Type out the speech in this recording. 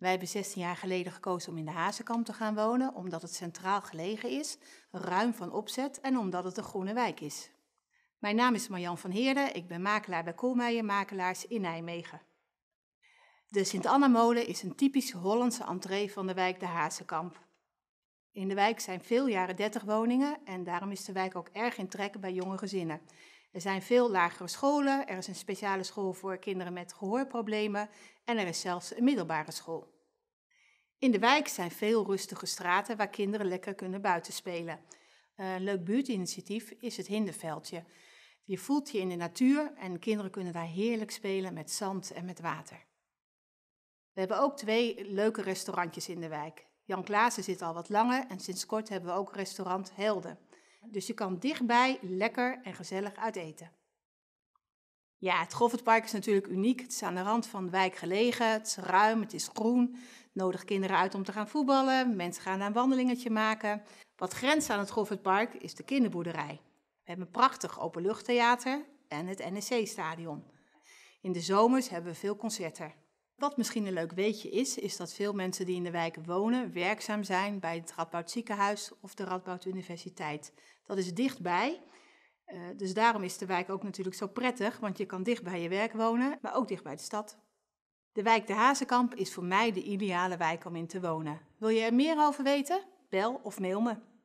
Wij hebben 16 jaar geleden gekozen om in de Hazekamp te gaan wonen, omdat het centraal gelegen is, ruim van opzet en omdat het een groene wijk is. Mijn naam is Marjan van Heerden, ik ben makelaar bij Koolmeijer Makelaars in Nijmegen. De Sint-Anna-molen is een typisch Hollandse entree van de wijk de Hazekamp. In de wijk zijn veel jaren 30 woningen en daarom is de wijk ook erg in trek bij jonge gezinnen. Er zijn veel lagere scholen, er is een speciale school voor kinderen met gehoorproblemen en er is zelfs een middelbare school. In de wijk zijn veel rustige straten waar kinderen lekker kunnen buitenspelen. Eh, een leuk buurtinitiatief is het Hinderveldje. Je voelt je in de natuur en kinderen kunnen daar heerlijk spelen met zand en met water. We hebben ook twee leuke restaurantjes in de wijk. Jan Klaassen zit al wat langer en sinds kort hebben we ook restaurant Helden dus je kan dichtbij lekker en gezellig uit eten. Ja, het Goffertpark is natuurlijk uniek. Het is aan de rand van de wijk gelegen. Het is ruim, het is groen. Nodig kinderen uit om te gaan voetballen. Mensen gaan daar een wandelingetje maken. Wat grenst aan het Goffertpark is de kinderboerderij. We hebben een prachtig openluchttheater en het NEC-stadion. In de zomers hebben we veel concerten. Wat misschien een leuk weetje is, is dat veel mensen die in de wijk wonen werkzaam zijn bij het Radboud Ziekenhuis of de Radboud Universiteit. Dat is dichtbij. Eh, dus daarom is de wijk ook natuurlijk zo prettig, want je kan dicht bij je werk wonen, maar ook dicht bij de stad. De wijk De Hazekamp is voor mij de ideale wijk om in te wonen. Wil je er meer over weten? Bel of mail me.